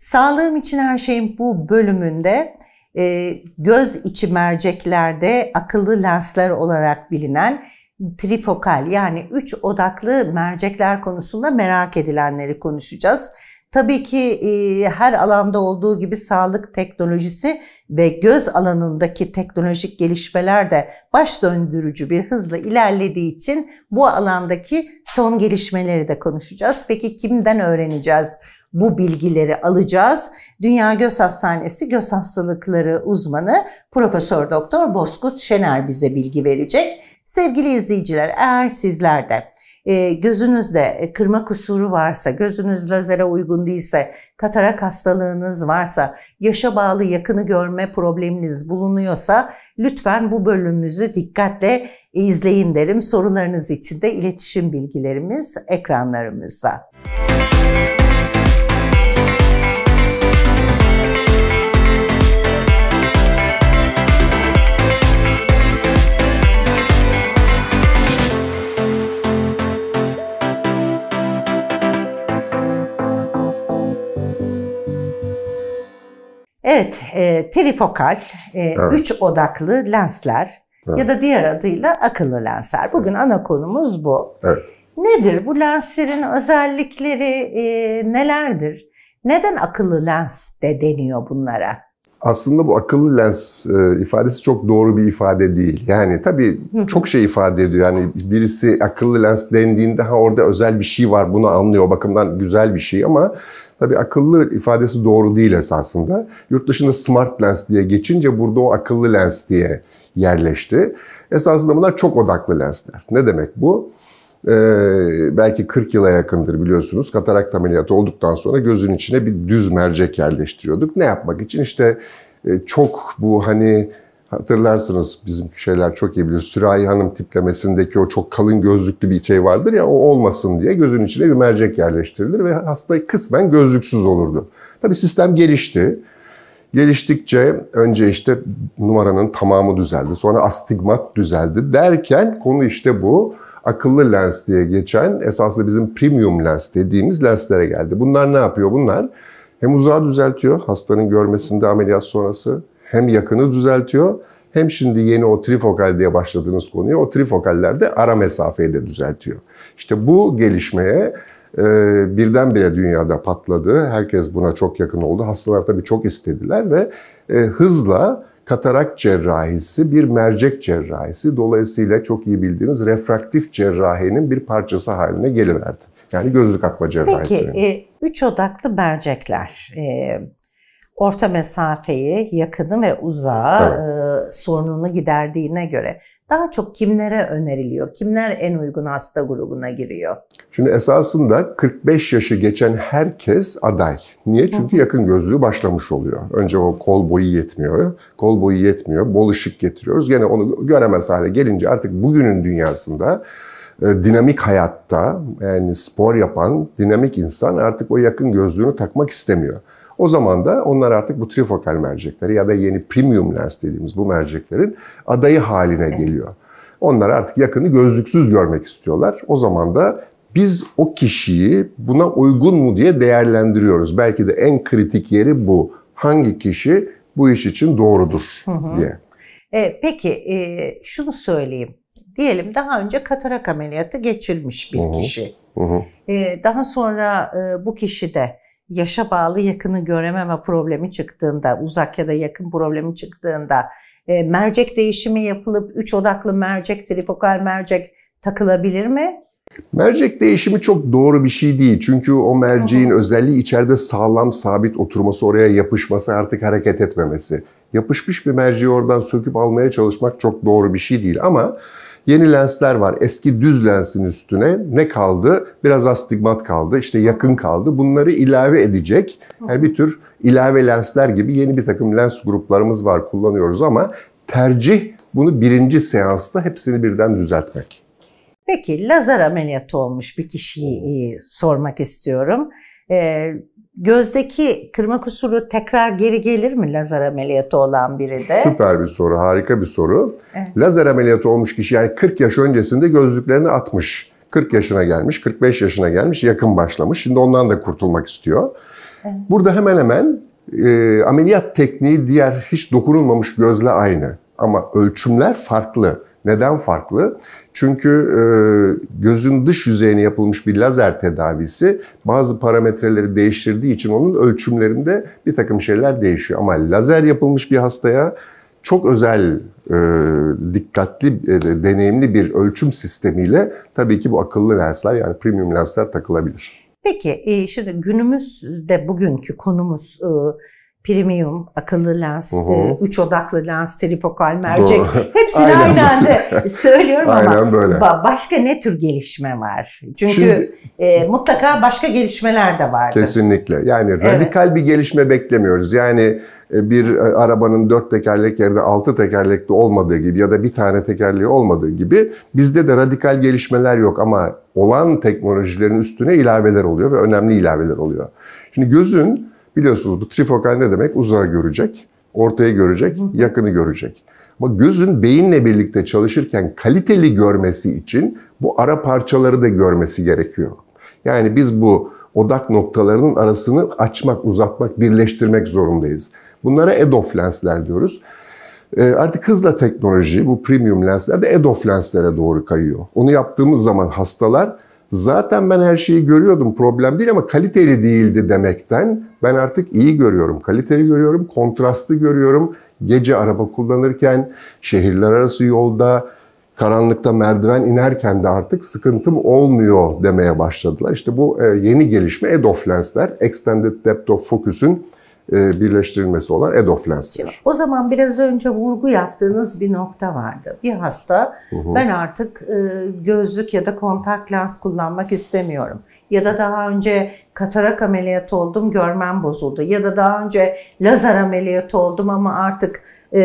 Sağlığım için her şeyin bu bölümünde e, göz içi merceklerde akıllı lensler olarak bilinen trifokal yani üç odaklı mercekler konusunda merak edilenleri konuşacağız. Tabii ki e, her alanda olduğu gibi sağlık teknolojisi ve göz alanındaki teknolojik gelişmeler de baş döndürücü bir hızla ilerlediği için bu alandaki son gelişmeleri de konuşacağız. Peki kimden öğreneceğiz? bu bilgileri alacağız. Dünya Göz Hastanesi Göz Hastalıkları uzmanı Profesör Doktor Bozkurt Şener bize bilgi verecek. Sevgili izleyiciler eğer sizler de e, gözünüzde e, kırma kusuru varsa, gözünüz lazere uygun değilse, katarak hastalığınız varsa, yaşa bağlı yakını görme probleminiz bulunuyorsa lütfen bu bölümümüzü dikkatle izleyin derim. Sorularınız için de iletişim bilgilerimiz ekranlarımızda. Müzik Evet, e, trifokal, e, evet. üç odaklı lensler evet. ya da diğer adıyla akıllı lensler. Bugün evet. ana konumuz bu. Evet. Nedir bu lenslerin özellikleri, e, nelerdir? Neden akıllı lens de deniyor bunlara? Aslında bu akıllı lens e, ifadesi çok doğru bir ifade değil. Yani tabii çok şey ifade ediyor. Yani birisi akıllı lens dendiğinde ha orada özel bir şey var bunu anlıyor. O bakımdan güzel bir şey ama Tabii akıllı ifadesi doğru değil esasında. Yurt dışında smart lens diye geçince burada o akıllı lens diye yerleşti. Esasında bunlar çok odaklı lensler. Ne demek bu? Ee, belki 40 yıla yakındır biliyorsunuz katarakt ameliyatı olduktan sonra gözün içine bir düz mercek yerleştiriyorduk. Ne yapmak için? İşte e, çok bu hani Hatırlarsınız bizim şeyler çok iyi bilir. Sürahi Hanım tiplemesindeki o çok kalın gözlüklü bir şey vardır ya o olmasın diye gözün içine bir mercek yerleştirilir ve hasta kısmen gözlüksüz olurdu. Tabi sistem gelişti. Geliştikçe önce işte numaranın tamamı düzeldi. Sonra astigmat düzeldi derken konu işte bu akıllı lens diye geçen esaslı bizim premium lens dediğimiz lenslere geldi. Bunlar ne yapıyor? Bunlar hem uzağı düzeltiyor hastanın görmesinde ameliyat sonrası hem yakını düzeltiyor hem şimdi yeni o trifokal diye başladığınız konuyu o trifokaller de ara mesafeyi de düzeltiyor. İşte bu gelişmeye e, birdenbire dünyada patladı. Herkes buna çok yakın oldu. Hastalar tabii çok istediler ve e, hızla katarak cerrahisi bir mercek cerrahisi. Dolayısıyla çok iyi bildiğiniz refraktif cerrahinin bir parçası haline geliverdi. Yani gözlük akma cerrahisi. Peki, e, üç odaklı mercekler. E, orta mesafeyi, yakını ve uzağı e, sorununu giderdiğine göre daha çok kimlere öneriliyor? Kimler en uygun hasta grubuna giriyor? Şimdi esasında 45 yaşı geçen herkes aday. Niye? Çünkü yakın gözlüğü başlamış oluyor. Önce o kol boyu yetmiyor. Kol boyu yetmiyor. Bol ışık getiriyoruz. Gene onu göremez hale gelince artık bugünün dünyasında e, dinamik hayatta yani spor yapan dinamik insan artık o yakın gözlüğünü takmak istemiyor. O zaman da onlar artık bu trifokal mercekleri ya da yeni premium lens dediğimiz bu merceklerin adayı haline geliyor. Onlar artık yakını gözlüksüz görmek istiyorlar. O zaman da biz o kişiyi buna uygun mu diye değerlendiriyoruz. Belki de en kritik yeri bu. Hangi kişi bu iş için doğrudur diye. E, peki e, şunu söyleyeyim. Diyelim daha önce katarak ameliyatı geçirmiş bir hı hı. kişi. Hı hı. E, daha sonra e, bu kişide yaşa bağlı yakını görememe problemi çıktığında, uzak ya da yakın problemi çıktığında, e, mercek değişimi yapılıp üç odaklı mercek, trifokal mercek takılabilir mi? Mercek değişimi çok doğru bir şey değil. Çünkü o merceğin özelliği içeride sağlam, sabit oturması, oraya yapışması, artık hareket etmemesi. Yapışmış bir merceği oradan söküp almaya çalışmak çok doğru bir şey değil ama Yeni lensler var. Eski düz lensin üstüne ne kaldı? Biraz astigmat kaldı, işte yakın kaldı. Bunları ilave edecek yani bir tür ilave lensler gibi yeni bir takım lens gruplarımız var, kullanıyoruz ama tercih bunu birinci seansta hepsini birden düzeltmek. Peki lazer ameliyatı olmuş bir kişiyi e, sormak istiyorum. E, Gözdeki kırma kusuru tekrar geri gelir mi lazer ameliyatı olan biri de? Süper bir soru, harika bir soru. Evet. Lazer ameliyatı olmuş kişi yani 40 yaş öncesinde gözlüklerini atmış. 40 yaşına gelmiş, 45 yaşına gelmiş, yakın başlamış. Şimdi ondan da kurtulmak istiyor. Evet. Burada hemen hemen e, ameliyat tekniği diğer hiç dokunulmamış gözle aynı. Ama ölçümler farklı. Neden farklı? Çünkü e, gözün dış yüzeyine yapılmış bir lazer tedavisi bazı parametreleri değiştirdiği için onun ölçümlerinde bir takım şeyler değişiyor. Ama lazer yapılmış bir hastaya çok özel, e, dikkatli, e, deneyimli bir ölçüm sistemiyle tabii ki bu akıllı lensler yani premium lensler takılabilir. Peki e, şimdi günümüzde bugünkü konumuz e, premium, akıllı lens, e, hı üç odaklı lens, trifokal mercek Doğru. aynı anda söylüyorum Aynen ama böyle. başka ne tür gelişme var? Çünkü Şimdi, e, mutlaka başka gelişmeler de vardı. Kesinlikle. Yani evet. radikal bir gelişme beklemiyoruz. Yani e, bir e, arabanın dört tekerlek yerine altı tekerlekli olmadığı gibi ya da bir tane tekerleği olmadığı gibi bizde de radikal gelişmeler yok ama olan teknolojilerin üstüne ilaveler oluyor ve önemli ilaveler oluyor. Şimdi gözün Biliyorsunuz bu trifokal ne demek? Uzağı görecek, ortayı görecek, yakını görecek. Ama gözün beyinle birlikte çalışırken kaliteli görmesi için bu ara parçaları da görmesi gerekiyor. Yani biz bu odak noktalarının arasını açmak, uzatmak, birleştirmek zorundayız. Bunlara EDOF lensler diyoruz. Ee, artık hızla teknoloji bu premium lenslerde EDOF lenslere doğru kayıyor. Onu yaptığımız zaman hastalar zaten ben her şeyi görüyordum problem değil ama kaliteli değildi demekten ben artık iyi görüyorum. Kaliteli görüyorum, kontrastı görüyorum. Gece araba kullanırken, şehirler arası yolda, karanlıkta merdiven inerken de artık sıkıntım olmuyor demeye başladılar. İşte bu e, yeni gelişme EDOF lensler, Extended Depth of Focus'un e, birleştirilmesi olan EDOF lensler. O zaman biraz önce vurgu yaptığınız bir nokta vardı. Bir hasta hı hı. ben artık e, gözlük ya da kontak lens kullanmak istemiyorum. Ya da daha önce katarak ameliyatı oldum görmem bozuldu. Ya da daha önce lazer ameliyatı oldum ama artık e,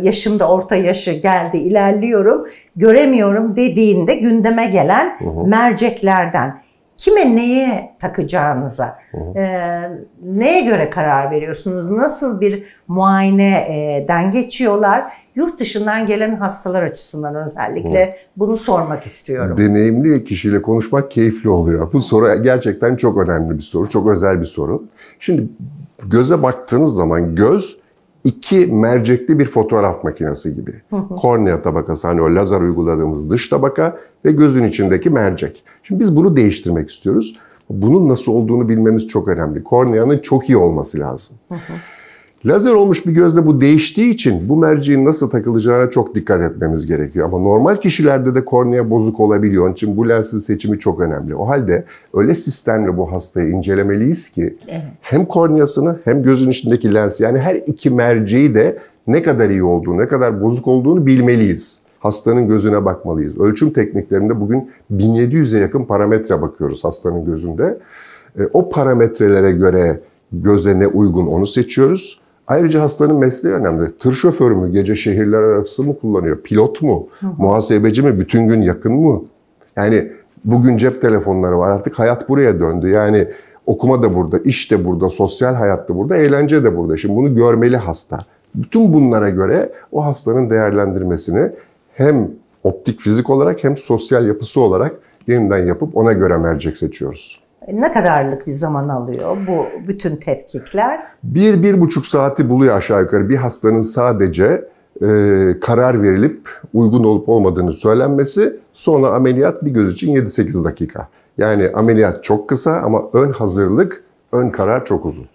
yaşım da orta yaşı geldi ilerliyorum. Göremiyorum dediğinde gündeme gelen hı hı. merceklerden kime neye takacağınıza, hı hı. E, neye göre karar veriyorsunuz, nasıl bir muayeneden geçiyorlar, yurt dışından gelen hastalar açısından özellikle hı. bunu sormak istiyorum. Deneyimli kişiyle konuşmak keyifli oluyor. Bu soru gerçekten çok önemli bir soru, çok özel bir soru. Şimdi göze baktığınız zaman göz iki mercekli bir fotoğraf makinesi gibi. Kornea tabakası hani o lazer uyguladığımız dış tabaka ve gözün içindeki mercek. Şimdi biz bunu değiştirmek istiyoruz. Bunun nasıl olduğunu bilmemiz çok önemli. Korneanın çok iyi olması lazım. Hı hı. Lazer olmuş bir gözle bu değiştiği için bu merceğin nasıl takılacağına çok dikkat etmemiz gerekiyor. Ama normal kişilerde de kornea bozuk olabiliyor. Onun için bu lensin seçimi çok önemli. O halde öyle sistemle bu hastayı incelemeliyiz ki hem korneasını hem gözün içindeki lensi yani her iki merceği de ne kadar iyi olduğunu, ne kadar bozuk olduğunu bilmeliyiz. Hastanın gözüne bakmalıyız. Ölçüm tekniklerinde bugün 1700'e yakın parametre bakıyoruz hastanın gözünde. E, o parametrelere göre göze ne uygun onu seçiyoruz. Ayrıca hastanın mesleği önemli. Tır şoförü mü, gece şehirler arası mı kullanıyor, pilot mu, hı hı. muhasebeci mi, bütün gün yakın mı? Yani bugün cep telefonları var artık hayat buraya döndü. Yani okuma da burada, iş de burada, sosyal hayat da burada, eğlence de burada. Şimdi bunu görmeli hasta. Bütün bunlara göre o hastanın değerlendirmesini hem optik fizik olarak hem sosyal yapısı olarak yeniden yapıp ona göre mercek seçiyoruz. E, ne kadarlık bir zaman alıyor bu bütün tetkikler? Bir, bir buçuk saati buluyor aşağı yukarı. Bir hastanın sadece e, karar verilip uygun olup olmadığını söylenmesi, sonra ameliyat bir göz için 7-8 dakika. Yani ameliyat çok kısa ama ön hazırlık, ön karar çok uzun.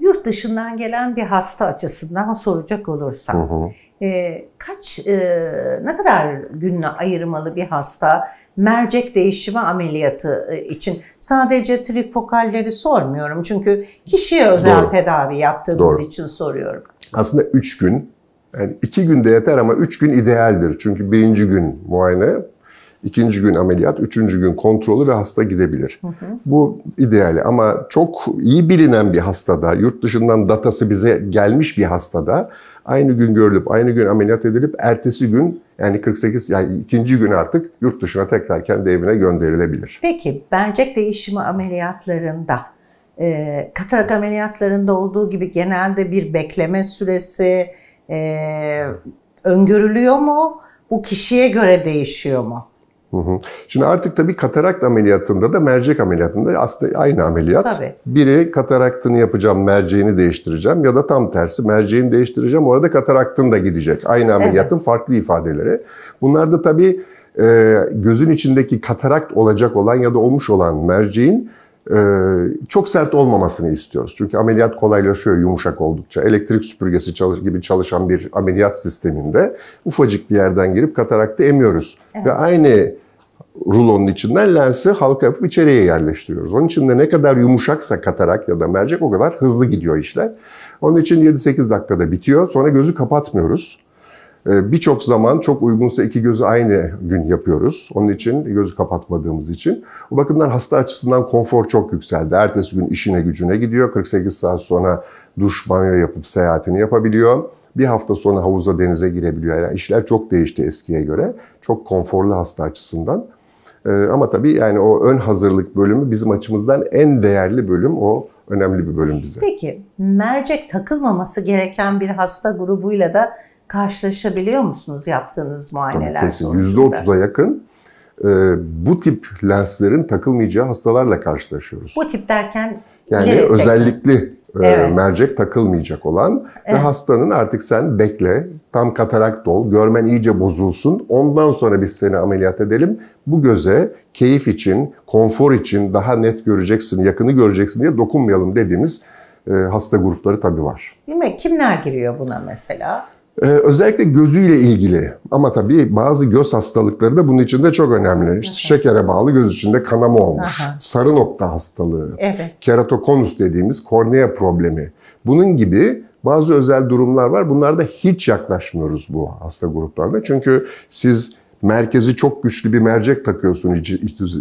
Yurt dışından gelen bir hasta açısından soracak olursam, hı hı e, kaç e, ne kadar günle ayırmalı bir hasta mercek değişimi ameliyatı e, için sadece trifokalleri sormuyorum çünkü kişiye özel Doğru. tedavi yaptığımız Doğru. için soruyorum. Aslında 3 gün yani 2 günde yeter ama 3 gün idealdir. Çünkü birinci gün muayene, ikinci gün ameliyat, üçüncü gün kontrolü ve hasta gidebilir. Hı hı. Bu ideali ama çok iyi bilinen bir hastada, yurt dışından datası bize gelmiş bir hastada aynı gün görülüp aynı gün ameliyat edilip ertesi gün yani 48 yani ikinci gün artık yurt dışına tekrar kendi evine gönderilebilir. Peki bencek değişimi ameliyatlarında e, katarak ameliyatlarında olduğu gibi genelde bir bekleme süresi e, öngörülüyor mu? Bu kişiye göre değişiyor mu? Hı hı. Şimdi artık tabii katarakt ameliyatında da mercek ameliyatında aslında aynı ameliyat. Tabii. Biri kataraktını yapacağım, merceğini değiştireceğim ya da tam tersi merceğini değiştireceğim. Orada kataraktın da gidecek. Aynı ameliyatın evet. farklı ifadeleri. Bunlar da tabii e, gözün içindeki katarakt olacak olan ya da olmuş olan merceğin e, çok sert olmamasını istiyoruz. Çünkü ameliyat kolaylaşıyor yumuşak oldukça. Elektrik süpürgesi çalış, gibi çalışan bir ameliyat sisteminde ufacık bir yerden girip kataraktı emiyoruz. Evet. Ve aynı rulonun içinden lensi halka yapıp içeriye yerleştiriyoruz. Onun için de ne kadar yumuşaksa katarak ya da mercek o kadar hızlı gidiyor işler. Onun için 7-8 dakikada bitiyor. Sonra gözü kapatmıyoruz. Ee, birçok zaman çok uygunsa iki gözü aynı gün yapıyoruz. Onun için gözü kapatmadığımız için. Bu bakımdan hasta açısından konfor çok yükseldi. Ertesi gün işine gücüne gidiyor. 48 saat sonra duş banyo yapıp seyahatini yapabiliyor. Bir hafta sonra havuza denize girebiliyor. Yani işler çok değişti eskiye göre. Çok konforlu hasta açısından. Ee, ama tabii yani o ön hazırlık bölümü bizim açımızdan en değerli bölüm o önemli bir bölüm bize. Peki mercek takılmaması gereken bir hasta grubuyla da karşılaşabiliyor musunuz yaptığınız muayeneler Tabii kesin. sonucunda? %30'a yakın e, bu tip lenslerin takılmayacağı hastalarla karşılaşıyoruz. Bu tip derken Yani ileri özellikli e, evet. mercek takılmayacak olan evet. ve hastanın artık sen bekle, tam katarak dol görmen iyice bozulsun. Ondan sonra biz seni ameliyat edelim. Bu göze keyif için, konfor için daha net göreceksin, yakını göreceksin diye dokunmayalım dediğimiz e, hasta grupları tabii var. Değil mi? Kimler giriyor buna mesela? Ee, özellikle gözüyle ilgili ama tabii bazı göz hastalıkları da bunun için de çok önemli. İşte şekere bağlı göz içinde kanama olmuş, Aha. sarı nokta hastalığı, evet. keratokonus dediğimiz kornea problemi. Bunun gibi bazı özel durumlar var. Bunlarda hiç yaklaşmıyoruz bu hasta gruplarına. Çünkü siz merkezi çok güçlü bir mercek takıyorsun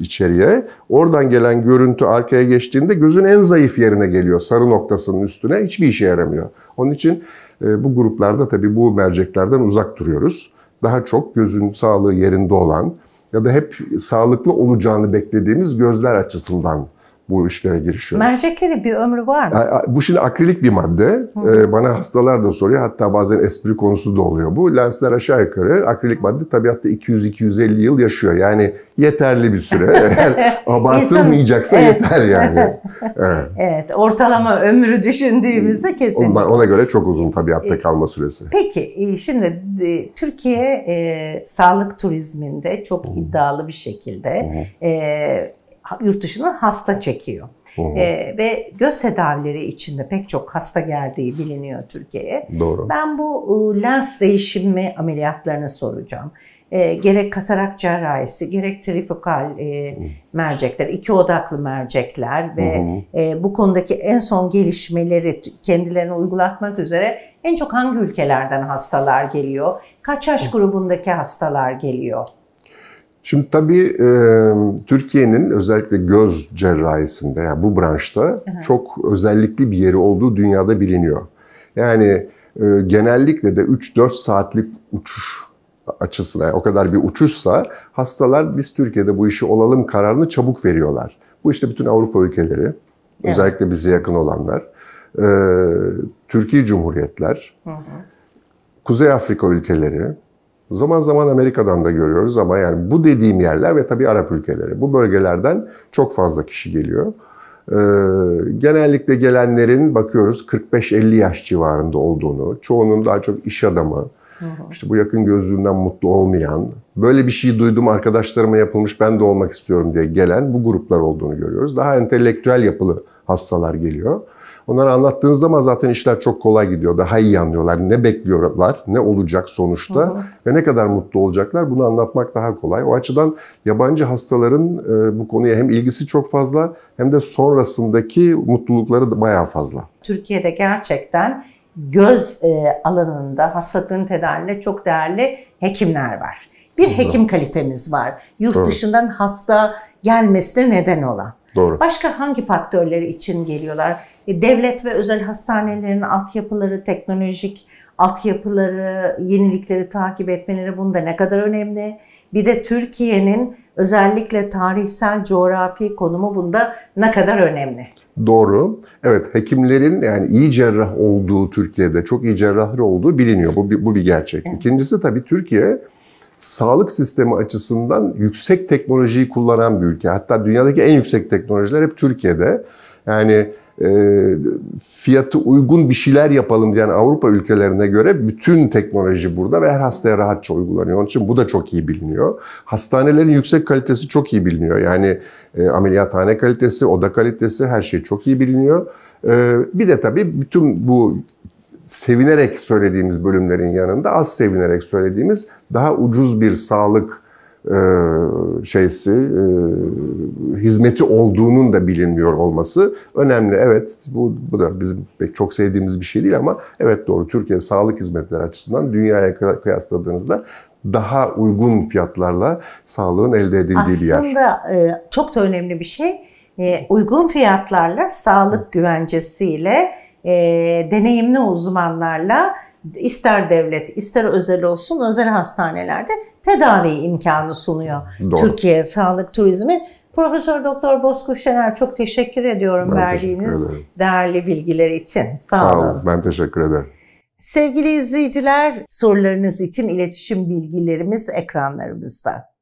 içeriye. Oradan gelen görüntü arkaya geçtiğinde gözün en zayıf yerine geliyor. Sarı noktasının üstüne hiçbir işe yaramıyor. Onun için e, bu gruplarda tabii bu merceklerden uzak duruyoruz. Daha çok gözün sağlığı yerinde olan ya da hep sağlıklı olacağını beklediğimiz gözler açısından bu işlere girişiyoruz. Mercekleri bir ömrü var mı? Bu şimdi akrilik bir madde. Hı. Ee, bana hastalar da soruyor. Hatta bazen espri konusu da oluyor. Bu lensler aşağı yukarı akrilik madde tabiatta 200-250 yıl yaşıyor. Yani yeterli bir süre. Eğer abartılmayacaksa evet. yeter yani. Evet. evet. Ortalama ömrü düşündüğümüzde kesin. ona göre çok uzun tabiatta ee, kalma süresi. Peki e, şimdi e, Türkiye e, sağlık turizminde çok Hı. iddialı bir şekilde... Hı. E, yurt dışından hasta çekiyor. E, ve göz tedavileri içinde pek çok hasta geldiği biliniyor Türkiye'ye. Doğru. Ben bu e, lens değişimi ameliyatlarını soracağım. E, gerek katarak cerrahisi, gerek trifokal e, mercekler, iki odaklı mercekler ve E, bu konudaki en son gelişmeleri kendilerine uygulatmak üzere en çok hangi ülkelerden hastalar geliyor? Kaç yaş grubundaki hastalar geliyor? Şimdi tabii e, Türkiye'nin özellikle göz cerrahisinde yani bu branşta hı hı. çok özellikli bir yeri olduğu dünyada biliniyor. Yani e, genellikle de 3-4 saatlik uçuş açısından yani o kadar bir uçuşsa hastalar biz Türkiye'de bu işi olalım kararını çabuk veriyorlar. Bu işte bütün Avrupa ülkeleri evet. özellikle bize yakın olanlar, e, Türkiye Cumhuriyetler, hı hı. Kuzey Afrika ülkeleri, Zaman zaman Amerika'dan da görüyoruz ama yani bu dediğim yerler ve tabii Arap ülkeleri. Bu bölgelerden çok fazla kişi geliyor. Ee, genellikle gelenlerin bakıyoruz 45-50 yaş civarında olduğunu, çoğunun daha çok iş adamı, Hı -hı. işte bu yakın gözlüğünden mutlu olmayan, böyle bir şey duydum arkadaşlarıma yapılmış ben de olmak istiyorum diye gelen bu gruplar olduğunu görüyoruz. Daha entelektüel yapılı hastalar geliyor. Onları anlattığınız zaman zaten işler çok kolay gidiyor. Daha iyi anlıyorlar. Ne bekliyorlar, ne olacak sonuçta hı hı. ve ne kadar mutlu olacaklar bunu anlatmak daha kolay. O açıdan yabancı hastaların e, bu konuya hem ilgisi çok fazla hem de sonrasındaki mutlulukları da bayağı fazla. Türkiye'de gerçekten göz e, alanında hastalıkların tedavilerinde çok değerli hekimler var. Bir Doğru. hekim kalitemiz var. Yurt Doğru. dışından hasta gelmesine neden olan. Doğru. Başka hangi faktörleri için geliyorlar? E, devlet ve özel hastanelerin altyapıları, teknolojik altyapıları, yenilikleri takip etmeleri bunda ne kadar önemli. Bir de Türkiye'nin özellikle tarihsel coğrafi konumu bunda ne kadar önemli. Doğru. Evet hekimlerin yani iyi cerrah olduğu Türkiye'de çok iyi cerrahlar olduğu biliniyor. Bu, bu bir gerçek. İkincisi tabii Türkiye sağlık sistemi açısından yüksek teknolojiyi kullanan bir ülke. Hatta dünyadaki en yüksek teknolojiler hep Türkiye'de. Yani e, fiyatı uygun bir şeyler yapalım diyen Avrupa ülkelerine göre bütün teknoloji burada ve her hastaya rahatça uygulanıyor. Onun için bu da çok iyi biliniyor. Hastanelerin yüksek kalitesi çok iyi biliniyor. Yani e, ameliyathane kalitesi, oda kalitesi her şey çok iyi biliniyor. E, bir de tabii bütün bu sevinerek söylediğimiz bölümlerin yanında az sevinerek söylediğimiz daha ucuz bir sağlık e, şeysi e, hizmeti olduğunun da bilinmiyor olması önemli. Evet bu, bu da bizim pek çok sevdiğimiz bir şey değil ama evet doğru Türkiye sağlık hizmetleri açısından dünyaya kıyasladığınızda daha uygun fiyatlarla sağlığın elde edildiği Aslında, bir yer. Aslında e, çok da önemli bir şey uygun fiyatlarla sağlık güvencesiyle e, deneyimli uzmanlarla ister devlet ister özel olsun özel hastanelerde tedavi imkanı sunuyor Doğru. Türkiye sağlık turizmi. Profesör Doktor Bozkurt Şener çok teşekkür ediyorum ben verdiğiniz teşekkür değerli bilgiler için. Sağ, Sağ olun. olun. Ben teşekkür ederim. Sevgili izleyiciler, sorularınız için iletişim bilgilerimiz ekranlarımızda.